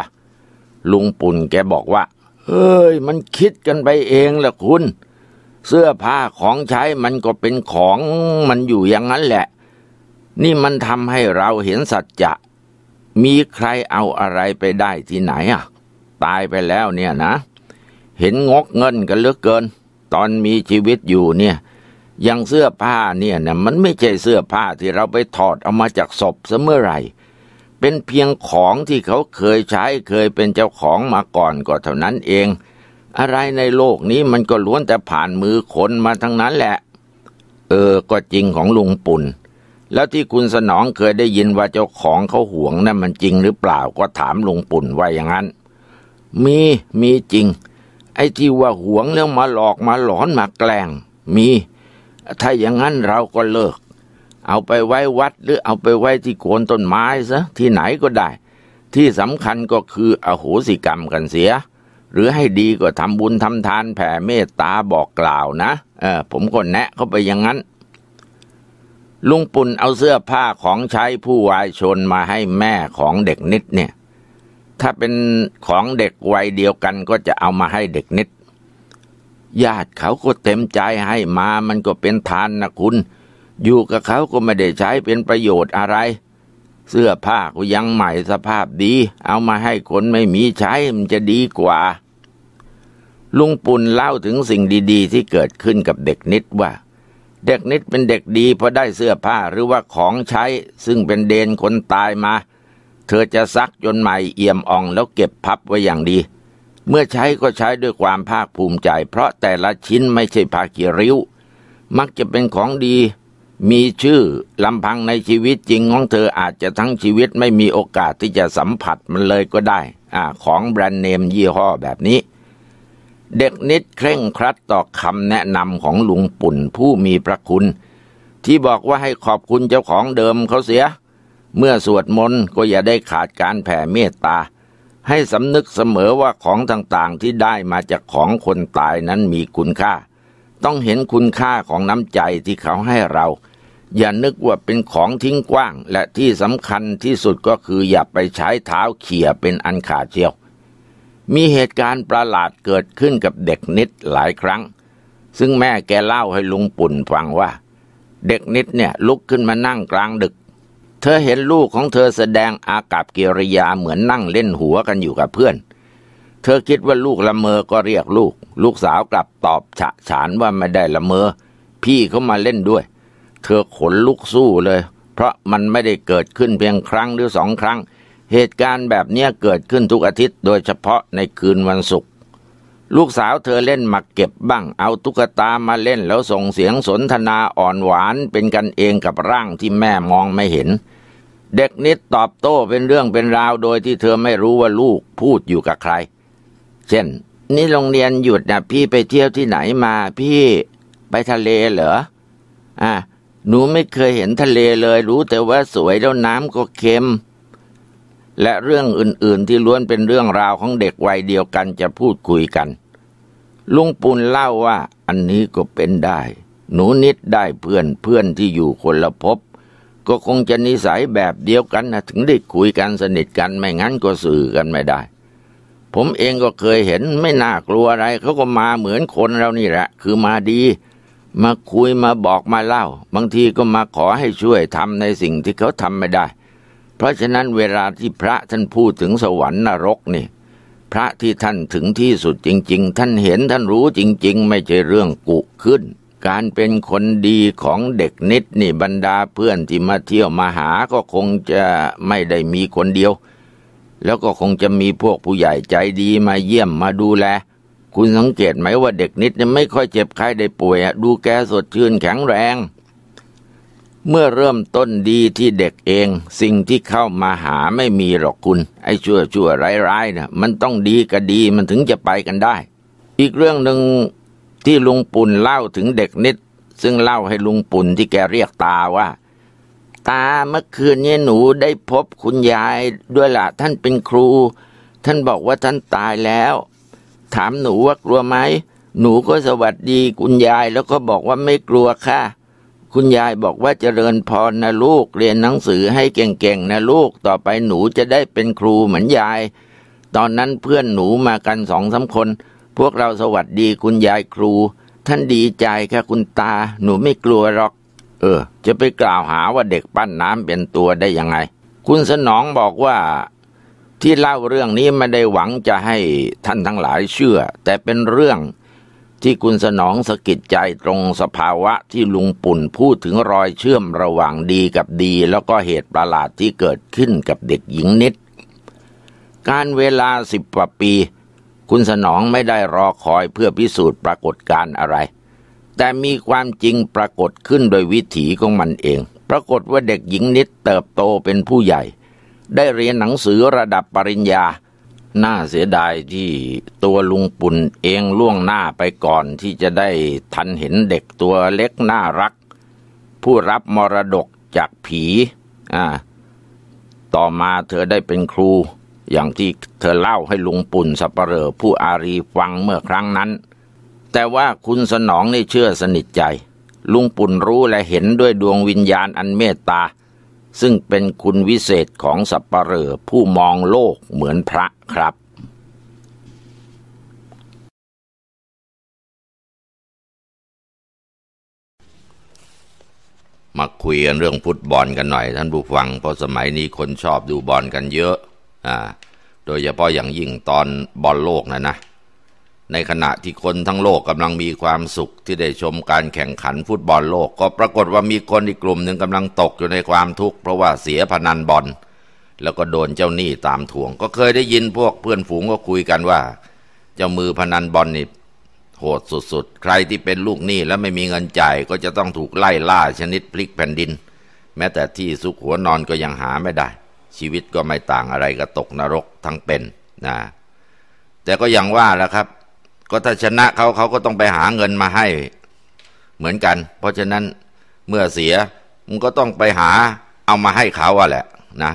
ลุงปุ่นแกบอกว่าเอ้ย มันคิดกันไปเองแหละคุณ เสื้อผ้าของใช้มันก็เป็นของมันอยู่อย่างนั้นแหละ นี่มันทำให้เราเห็นสัจจะ มีใครเอาอะไรไปได้ที่ไหนอ่ะ ตายไปแล้วเนี่ยนะเห็นงกเงินกันเหลือเกิน ตอนมีชีวิตอยู่เนี่ยอย่างเสื้อผ้าเนี่ยนะมันไม่ใช่เสื้อผ้าที่เราไปถอดเอามาจากศพเสมอไร เป็นเพียงของที่เขาเคยใช้เคยเป็นเจ้าของมาก่อนก็เท่านั้นเอง อะไรในโลกนี้มันก็ล้วนแต่ผ่านมือคนมาทั้งนั้นแหละ เออ ก็จริงของลุงปุ่น แล้วที่คุณสนองเคยได้ยินว่าเจ้าของเขาห่วงนะั่นมันจริงหรือเปล่าก็ถามลุงปุ่นว่าอย่างนั้น มี มีจริงไอ้ที่ว่าหวงแล้วมาหลอกมาหลอนมาแกล้งมีถ้าอย่างนั้นเราก็เลิกเอาไปไว้วัดหรือเอาไปไว้ที่โคนต้นไม้ซะที่ไหนก็ได้ ที่สำคัญก็คืออโหสิกรรมกันเสียหรือให้ดีก็ทำบุญทำทานแผ่เมตตาบอกกล่าวนะเออผมก็แนะเข้าไปอย่างนั้น ลุงปุ่นเอาเสื้อผ้าของใช้ผู้วายชนมาให้แม่ของเด็กนิดเนี่ยถ้าเป็นของเด็กวัยเดียวกันก็จะเอามาให้เด็กนิด ญาติเขาก็เต็มใจให้มา มันก็เป็นทานนะคุณ อยู่กับเขาก็ไม่ได้ใช้เป็นประโยชน์อะไร เสื้อผ้าก็ยังใหม่สภาพดี เอามาให้คนไม่มีใช้มันจะดีกว่า ลุงปุ่นเล่าถึงสิ่งดีๆที่เกิดขึ้นกับเด็กนิดว่า เด็กนิดเป็นเด็กดีเพราะได้เสื้อผ้าหรือว่าของใช้ ซึ่งเป็นเดนคนตายมาเธอจะซักจนใหม่เอี่ยมอ่องแล้วเก็บพับไว้อย่างดี เมื่อใช้ก็ใช้ด้วยความภาคภูมิใจ เพราะแต่ละชิ้นไม่ใช่ผ้าเกียริ้ว มักจะเป็นของดี มีชื่อลำพังในชีวิตจริงของเธออาจจะทั้งชีวิตไม่มีโอกาสที่จะสัมผัสมันเลยก็ได้ อ่าของแบรนด์เนมยี่ห้อแบบนี้ เด็กนิดเคร่งครัดต่อคำแนะนำของลุงปุ่นผู้มีพระคุณ ที่บอกว่าให้ขอบคุณเจ้าของเดิมเขาเสียเมื่อสวดมนต์ก็อย่าได้ขาดการแผ่เมตตา ให้สำนึกเสมอว่าของต่างๆที่ได้มาจากของคนตายนั้นมีคุณค่า ต้องเห็นคุณค่าของน้ำใจที่เขาให้เราอย่านึกว่าเป็นของทิ้งกว้างและที่สำคัญที่สุดก็คืออย่าไปใช้เท้าเขี่ยเป็นอันขาดเชียว มีเหตุการณ์ประหลาดเกิดขึ้นกับเด็กนิดหลายครั้ง ซึ่งแม่แกเล่าให้ลุงปุ่นฟังว่า เด็กนิดเนี่ยลุกขึ้นมานั่งกลางดึกอเห็นลูกของเธอแสดงอากับกิริยาเหมือนนั่งเล่นหัวกันอยู่กับเพื่อน เธอคิดว่าลูกละเมอ ก็เรียกลูก ลูกสาวกลับตอบฉะฉานว่าไม่ได้ละเมอ พี่เขามาเล่นด้วย เธอขนลุกสู้เลย เพราะมันไม่ได้เกิดขึ้นเพียงครั้งหรือสองครั้ง เหตุการณ์แบบนี้เกิดขึ้นทุกอาทิตย์ โดยเฉพาะในคืนวันศุกร์ ลูกสาวเธอเล่นมาเก็บบ้างเอาตุ๊กตามาเล่น แล้วส่งเสียงสนทนาอ่อนหวานเป็นกันเองกับร่างที่แม่มองไม่เห็นเด็กนิดตอบโต้เป็นเรื่องเป็นราวโดยที่เธอไม่รู้ว่าลูกพูดอยู่กับใคร เช่นนี่โรงเรียนหยุดนะพี่ไปเที่ยวที่ไหนมา พี่ ไปทะเลเหรออ่ะหนูไม่เคยเห็นทะเลเลย รู้แต่ว่าสวยแล้วน้ำก็เค็ม และเรื่องอื่นๆที่ล้วนเป็นเรื่องราวของเด็กวัยเดียวกันจะพูดคุยกัน ลุงปุนเล่าว่า อันนี้ก็เป็นได้ หนูนิดได้เพื่อนเพื่อนที่อยู่คนละพบก็คงจะนิสัยแบบเดียวกันนะถึงได้คุยกันสนิทกันไม่งั้นก็สื่อกันไม่ได้ ผมเองก็เคยเห็นไม่น่ากลัวอะไรเขาก็มาเหมือนคนเรานี่แหละ คือมาดี มาคุยมาบอกมาเล่า บางทีก็มาขอให้ช่วยทำในสิ่งที่เขาทำไม่ได้ เพราะฉะนั้นเวลาที่พระท่านพูดถึงสวรรค์นรกนี่ พระที่ท่านถึงที่สุดจริง ๆ ท่านเห็นท่านรู้จริง ๆ ไม่ใช่เรื่องกุขึ้นการเป็นคนดีของเด็กนิดนี่บรรดาเพื่อนที่มาเที่ยวมาหาก็คงจะไม่ได้มีคนเดียว แล้วก็คงจะมีพวกผู้ใหญ่ใจดีมาเยี่ยมมาดูแลคุณสังเกตไหมว่าเด็กนิดจะไม่ค่อยเจ็บไข้ได้ป่วยดูแกสดชื่นแข็งแรง เมื่อเริ่มต้นดีที่เด็กเอง สิ่งที่เข้ามาหาไม่มีหรอกคุณ ไอ้ชั่วชั่วร้ายๆนะมันต้องดีก็ดีมันถึงจะไปกันได้ อีกเรื่องหนึ่งที่ลุงปุ่นเล่าถึงเด็กนิด ซึ่งเล่าให้ลุงปุ่นที่แกเรียกตาว่า ตาเมื่อคืนนี้หนูได้พบคุณยาย ด้วยละ่ะท่านเป็นครู ท่านบอกว่าท่านตายแล้ว ถามหนูว่ากลัวไหมหนูก็สวัสดีคุณยายแล้วก็บอกว่าไม่กลัวค่ะคุณยายบอกว่าเจริญพรนะลูกเรียนหนังสือให้เก่งๆนะลูกต่อไปหนูจะได้เป็นครูเหมือนยาย ตอนนั้นเพื่อนหนูมากันสองสาคนพวกเราสวัสดีคุณยายครู ท่านดีใจค่ะคุณตา หนูไม่กลัวหรอก เออ จะไปกล่าวหาว่าเด็กปั้นน้ำเป็นตัวได้ยังไง คุณสนองบอกว่าที่เล่าเรื่องนี้ไม่ได้หวังจะให้ท่านทั้งหลายเชื่อ แต่เป็นเรื่องที่คุณสนองสะกิดใจตรงสภาวะที่ลุงปุ่น พูดถึงรอยเชื่อมระหว่างดีกับดีแล้วก็เหตุประหลาดที่เกิดขึ้นกับเด็กหญิงนิด การเวลาสิบกว่าปีคุณสนองไม่ได้รอคอยเพื่อพิสูจน์ปรากฏการอะไร แต่มีความจริงปรากฏขึ้นโดยวิถีของมันเอง ปรากฏว่าเด็กหญิงนิดเติบโตเป็นผู้ใหญ่ ได้เรียนหนังสือระดับปริญญา น่าเสียดายที่ตัวลุงปุ่นเองล่วงหน้าไปก่อนที่จะได้ทันเห็นเด็กตัวเล็กน่ารัก ผู้รับมรดกจากผีอ่าต่อมาเธอได้เป็นครูอย่างที่เธอเล่าให้ลุงปุ่นสับปเหร่อผู้อารีฟังเมื่อครั้งนั้น แต่ว่าคุณสนองนี่เชื่อสนิทใจลุงปุ่นรู้และเห็นด้วยดวงวิญญาณอันเมตตา ซึ่งเป็นคุณวิเศษของสับปเหร่อผู้มองโลกเหมือนพระครับ มาคุยกันเรื่องฟุตบอลกันหน่อยท่านผู้ฟังเพราะสมัยนี้คนชอบดูบอลกันเยอะโดยเฉพาะอย่างยิ่งตอนบอลโลกนะนะ ในขณะที่คนทั้งโลกกำลังมีความสุขที่ได้ชมการแข่งขันฟุตบอลโลก ก็ปรากฏว่ามีคนอีกกลุ่มหนึ่งกำลังตก อยู่ในความทุกข์เพราะว่าเสียพนันบอล แล้วก็โดนเจ้าหนี้ตามทวง ก็เคยได้ยินพวกเพื่อนฝูงก็คุยกันว่า เจ้ามือพนันบอลนี่โหดสุดๆ ใครที่เป็นลูกหนี้และไม่มีเงินจ่ายก็จะต้องถูกไล่ล่าชนิดพลิกแผ่นดิน แม้แต่ที่ซุกหัวนอนก็ยังหาไม่ได้ชีวิตก็ไม่ต่างอะไรกับตกนรกทั้งเป็นนะแต่ก็อย่างว่าแล้วครับ ก็ถ้าชนะเขาเขาก็ต้องไปหาเงินมาให้เหมือนกัน เพราะฉะนั้นเมื่อเสียมันก็ต้องไปหาเอามาให้เขาอะแหละนะ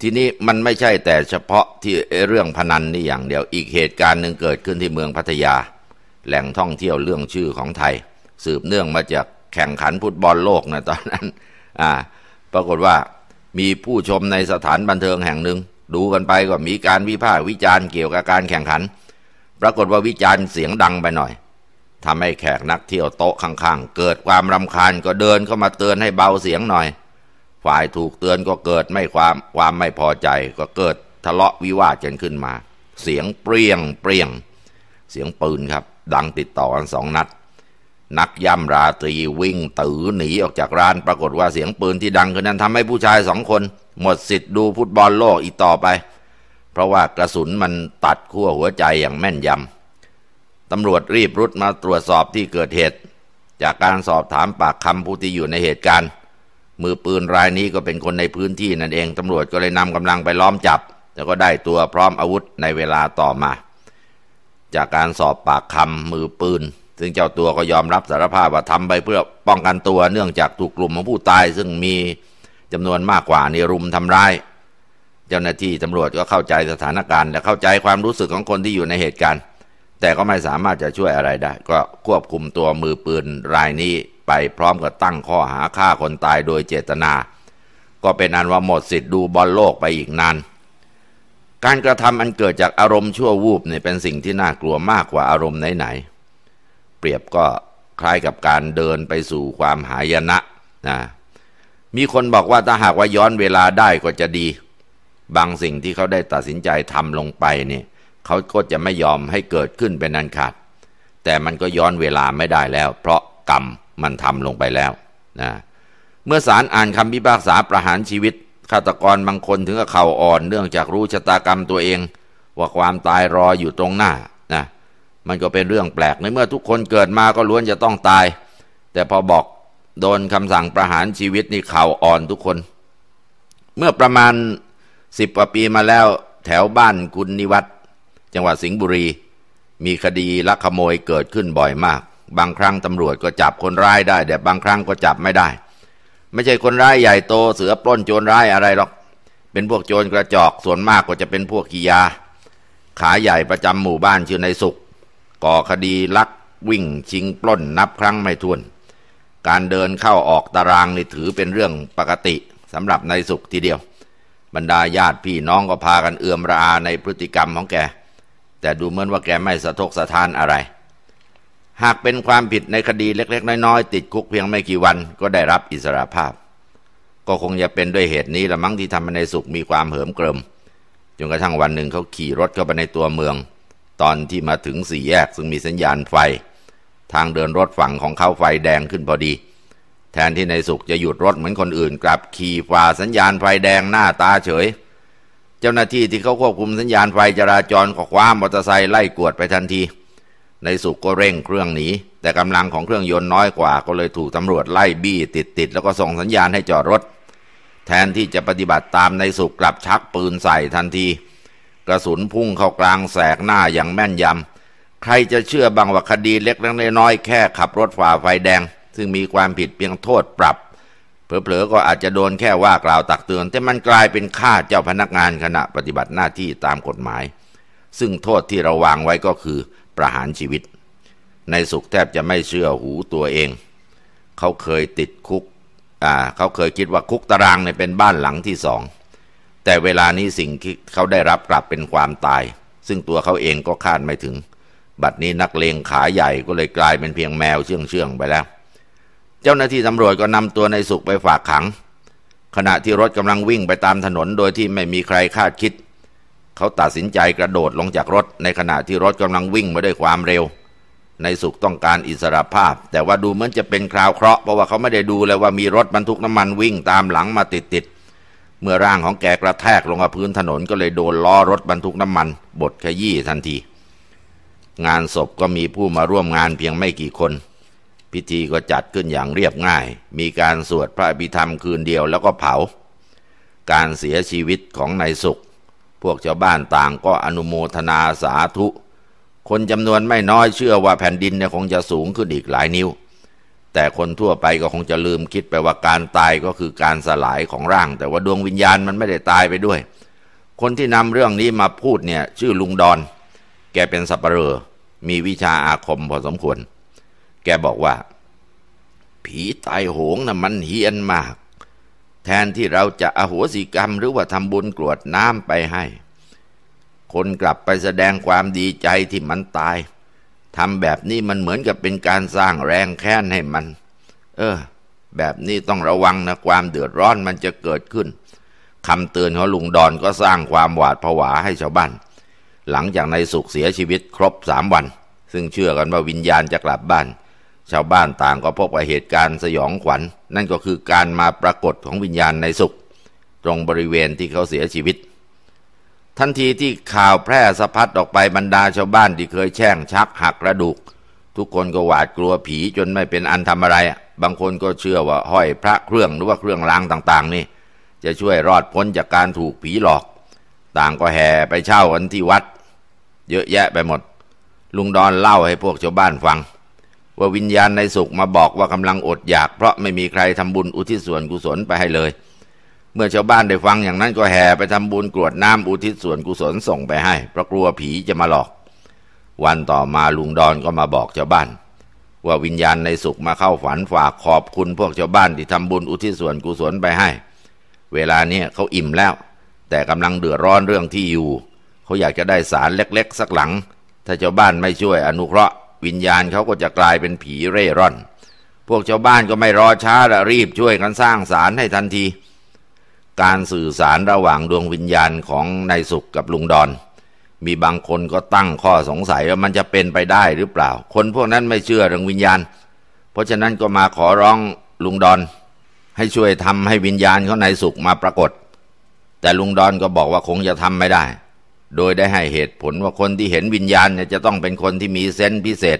ทีนี้มันไม่ใช่แต่เฉพาะที่เรื่องพนันนี่อย่างเดียวอีกเหตุการณ์หนึ่งเกิดขึ้นที่เมืองพัทยา แหล่งท่องเที่ยวเรื่องชื่อของไทย สืบเนื่องมาจากแข่งขันฟุตบอลโลกนะตอนนั้นอ่าปรากฏว่ามีผู้ชมในสถานบันเทิงแห่งหนึ่ง ดูกันไปก็มีการวิพากษ์วิจารณ์เกี่ยวกับการแข่งขัน ปรากฏว่าวิจารณ์เสียงดังไปหน่อยทาให้แขกนักเที่ยวโต๊ะข้าง ๆ เกิดความรำคาญก็เดินเข้ามาเตือนให้เบาเสียงหน่อย ฝ่ายถูกเตือนก็เกิดไม่ความความไม่พอใจก็เกิดทะเลาะวิวาทกันขึ้นมา เสียงเปรียง เปรียง เสียงปืนครับ ดังติดต่อกันสองนัดนักย่ำราตรีวิ่งตือหนีออกจากร้านปรากฏว่าเสียงปืนที่ดังขึ้นนั้นทำให้ผู้ชายสองคนหมดสิทธิ์ดูฟุตบอลโลกอีกต่อไป เพราะว่ากระสุนมันตัดขั้วหัวใจอย่างแม่นยำตำรวจรีบรุดมาตรวจสอบที่เกิดเหตุ จากการสอบถามปากคำผู้ที่อยู่ในเหตุการณ์ มือปืนรายนี้ก็เป็นคนในพื้นที่นั่นเอง ตำรวจก็เลยนำกำลังไปล้อมจับแล้วก็ได้ตัวพร้อมอาวุธในเวลาต่อมา จากการสอบปากคำมือปืนซึ่งเจ้าตัวก็ยอมรับสารภาพว่าทำไปเพื่อป้องกันตัวเนื่องจากถูกกลุ่มของผู้ตายซึ่งมีจำนวนมากกว่าในรุมทำร้ายเจ้าหน้าที่ตำรวจก็เข้าใจสถานการณ์ และเข้าใจความรู้สึกของคนที่อยู่ในเหตุการณ์ แต่ก็ไม่สามารถจะช่วยอะไรได้ ก็ควบคุมตัวมือปืนรายนี้ไปพร้อมกับตั้งข้อหาฆ่าคนตายโดยเจตนา ก็เป็นอันว่าหมดสิทธิ์ดูบอลโลกไปอีกนานการกระทำอันเกิดจากอารมณ์ชั่ววูบเนี่ยเป็นสิ่งที่น่ากลัวมากกว่าอารมณ์ไหนๆเปรียบก็คล้ายกับการเดินไปสู่ความหายนะนะ มีคนบอกว่าถ้าหากว่าย้อนเวลาได้ก็จะดี บางสิ่งที่เขาได้ตัดสินใจทำลงไปเนี่ย เขาก็จะไม่ยอมให้เกิดขึ้นเป็นอันขาด แต่มันก็ย้อนเวลาไม่ได้แล้ว เพราะกรรมมันทำลงไปแล้วนะ เมื่อศาลอ่านคำพิพากษาประหารชีวิตฆาตกรบางคนถึงกับเข่าอ่อนเนื่องจากรู้ชะตากรรมตัวเอง ว่าความตายรออยู่ตรงหน้ามันก็เป็นเรื่องแปลกในเมื่อทุกคนเกิดมาก็ล้วนจะต้องตาย แต่พอบอกโดนคำสั่งประหารชีวิตนี่เข่าอ่อนทุกคน เมื่อประมาณสิบกว่าปีมาแล้วแถวบ้านคุณนิวัตจังหวัดสิงห์บุรี มีคดีลักขโมยเกิดขึ้นบ่อยมาก บางครั้งตำรวจก็จับคนร้ายได้แต่บางครั้งก็จับไม่ได้ ไม่ใช่คนร้ายใหญ่โต เสือปล้นโจรร้ายอะไรหรอกเป็นพวกโจรกระจอกส่วนมากก็จะเป็นพวกกียา ขาใหญ่ประจำหมู่บ้านชื่อในสุขก่อคดีลักวิ่งชิงปล้น นับครั้งไม่ถ้วน การเดินเข้าออกตารางนี่ถือเป็นเรื่องปกติสำหรับนายสุขทีเดียว บรรดาญาติพี่น้องก็พากันเอือมระอาในพฤติกรรมของแก แต่ดูเหมือนว่าแกไม่สะทกสะท้านอะไร หากเป็นความผิดในคดีเล็ก ๆ น้อยๆติดคุกเพียงไม่กี่วันก็ได้รับอิสรภาพ ก็คงจะเป็นด้วยเหตุนี้ละมั้งที่ทำให้นายสุขมีความเหิมเกริมจนกระทั่งวันหนึ่งเขาขี่รถเข้าไปในตัวเมืองตอนที่มาถึงสี่แยกซึ่งมีสัญญาณไฟ ทางเดินรถฝั่งของเขาไฟแดงขึ้นพอดี แทนที่นายสุขจะหยุดรถเหมือนคนอื่น กลับขี่ฝ่าสัญญาณไฟแดงหน้าตาเฉย เจ้าหน้าที่ที่เขาควบคุมสัญญาณไฟจราจรก็คว้ามอเตอร์ไซค์ไล่กวดไปทันทีนายสุขก็เร่งเครื่องหนีแต่กำลังของเครื่องยนต์น้อยกว่าก็เลยถูกตำรวจไล่บี้ติดติดแล้วก็ส่งสัญญาณให้จอดรถ แทนที่จะปฏิบัติตามนายสุขกลับชักปืนใส่ทันทีกระสุนพุ่งเข้ากลางแสกหน้าอย่างแม่นยำ ใครจะเชื่อบางว่าคดีเล็กกน้อยแค่ขับรถฝ่าไฟแดง ซึ่งมีความผิดเพียงโทษปรับ เผลอๆก็อาจจะโดนแค่ว่ากล่าวตักเตือน แต่มันกลายเป็นฆ่าเจ้าพนักงานขณะปฏิบัติหน้าที่ตามกฎหมาย ซึ่งโทษที่เราวางไว้ก็คือประหารชีวิต ในสุขแทบจะไม่เชื่อหูตัวเอง เขาเคยติดคุกอ่าเขาเคยคิดว่าคุกตารางเนี่ยเป็นบ้านหลังที่สองแต่เวลานี้สิ่งที่เขาได้รับกลับเป็นความตาย ซึ่งตัวเขาเองก็คาดไม่ถึง บัดนี้นักเลงขาใหญ่ก็เลยกลายเป็นเพียงแมวเชื่องเชื่องไปแล้ว เจ้าหน้าที่ตำรวจก็นำตัวในสุขไปฝากขัง ขณะที่รถกำลังวิ่งไปตามถนนโดยที่ไม่มีใครคาดคิด เขาตัดสินใจกระโดดลงจากรถ ในขณะที่รถกำลังวิ่งมาด้วยความเร็วในสุขต้องการอิสรภาพ แต่ว่าดูเหมือนจะเป็นคราวเคราะห์เพราะว่าเขาไม่ได้ดูเลยว่ามีรถบรรทุกน้ำมันวิ่งตามหลังมาติดติดเมื่อร่างของแกกระแทกลงกับพื้นถนนก็เลยโดนล้อรถบรรทุกน้ำมันบดขยี้ทันที งานศพก็มีผู้มาร่วมงานเพียงไม่กี่คน พิธีก็จัดขึ้นอย่างเรียบง่าย มีการสวดพระอภิธรรมคืนเดียวแล้วก็เผา การเสียชีวิตของนายสุข พวกชาวบ้านต่างก็อนุโมทนาสาธุ คนจำนวนไม่น้อยเชื่อว่าแผ่นดินเนี่ยคงจะสูงขึ้นอีกหลายนิ้วแต่คนทั่วไปก็คงจะลืมคิดไปว่าการตายก็คือการสลายของร่าง แต่ว่าดวงวิญญาณมันไม่ได้ตายไปด้วย คนที่นำเรื่องนี้มาพูดเนี่ยชื่อลุงดอน แกเป็นสับเปลอมีวิชาอาคมพอสมควร แกบอกว่า ผีตายโหงนะ่ะมันเฮียนมาก แทนที่เราจะอโหสิกรรมหรือว่าทำบุญกรวดน้ำไปให้ คนกลับไปแสดงความดีใจที่มันตายทำแบบนี้มันเหมือนกับเป็นการสร้างแรงแค้นให้มัน เออ แบบนี้ต้องระวังนะความเดือดร้อนมันจะเกิดขึ้น คำเตือนของลุงดอนก็สร้างความหวาดผวาให้ชาวบ้าน หลังจากในสุขเสียชีวิตครบสามวัน ซึ่งเชื่อกันว่าวิญญาณจะกลับบ้าน ชาวบ้านต่างก็พบว่าเหตุการณ์สยองขวัญนนั่นก็คือการมาปรากฏของวิญญาณในสุขตรงบริเวณที่เขาเสียชีวิตทันทีที่ข่าวแพร่สะพัดออกไปบรรดาชาวบ้านที่เคยแช่งชักหักกระดูกทุกคนก็หวาดกลัวผีจนไม่เป็นอันทำอะไรบางคนก็เชื่อว่าห้อยพระเครื่องหรือว่าเครื่องรางต่างๆ นี่ จะช่วยรอดพ้นจากการถูกผีหลอก ต่างก็แห่ไปเช่ากันที่วัด เยอะแยะไปหมด ลุงดอนเล่าให้พวกชาวบ้านฟัง ว่าวิญญาณในสุขมาบอกว่ากำลังอดอยากเพราะไม่มีใครทำบุญอุทิศส่วนกุศลไปให้เลยเมื่อชาวบ้านได้ฟังอย่างนั้นก็แห่ไปทำบุญกรวดน้ำอุทิศส่วนกุศลส่งไปให้เพราะกลัวผีจะมาหลอก วันต่อมาลุงดอน ก็มาบอกชาวบ้าน ว่าวิญญาณในสุขมาเข้าฝันฝาก ขอบคุณพวกชาวบ้านที่ทำบุญอุทิศส่วนกุศลไปให้ เวลาเนี้ยเขาอิ่มแล้ว แต่กำลังเดือดร้อนเรื่องที่อยู่ เขาอยากจะได้สารเล็กๆสักหลัง ถ้าชาวบ้านไม่ช่วยอนุเคราะห์ วิญญาณเขาก็จะกลายเป็นผีเร่ร่อน พวกชาวบ้านก็ไม่รอช้าละรีบช่วยกันสร้างสารให้ทันทีการสื่อสารระหว่างดวงวิญญาณของนายสุขกับลุง ดอนมีบางคนก็ตั้งข้อสงสัยว่ามันจะเป็นไปได้หรือเปล่า คนพวกนั้นไม่เชื่อเรื่องวิญญาณ เพราะฉะนั้นก็มาขอร้องลุง ดอนให้ช่วยทำให้วิญญาณเขานายสุขมาปรากฏ แต่ลุง ดอนก็บอกว่าคงจะทำไม่ได้ โดยได้ให้เหตุผลว่าคนที่เห็นวิญญาณเนี่ยจะต้องเป็นคนที่มีเซนส์พิเศษ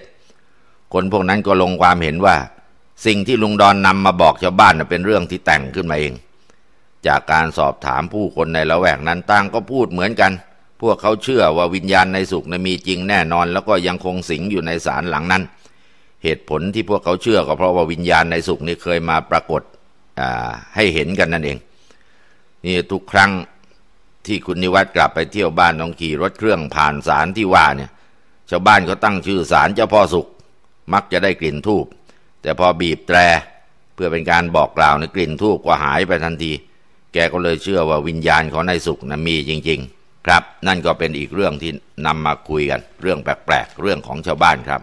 คนพวกนั้นก็ลงความเห็นว่าสิ่งที่ลุงดอนนำมาบอกชาวบ้านเป็นเรื่องที่แต่งขึ้นมาเองจากการสอบถามผู้คนในละแวกนั้นต่างก็พูดเหมือนกัน พวกเขาเชื่อว่าวิญญาณในสุขนะมีจริงแน่นอน แล้วก็ยังคงสิงอยู่ในศาลหลังนั้น เหตุผลที่พวกเขาเชื่อก็เพราะว่าวิญญาณในสุขนี่เคยมาปรากฏให้เห็นกันนั่นเองนี่ทุกครั้งที่คุณนิวัตกลับไปเที่ยวบ้านน้องขี่รถเครื่องผ่านศาลที่ว่าเนี่ย ชาวบ้านก็ตั้งชื่อศาลเจ้าพ่อสุข มักจะได้กลิ่นทูบแต่พอบีบแตรเพื่อเป็นการบอกกล่าวในกลิ่นทูบก็หายไปทันทีแกก็เลยเชื่อว่าวิญญาณของนายสุขนะมีจริง ๆ ครับนั่นก็เป็นอีกเรื่องที่นำมาคุยกัน เรื่องแปลกๆ เรื่องของชาวบ้านครับ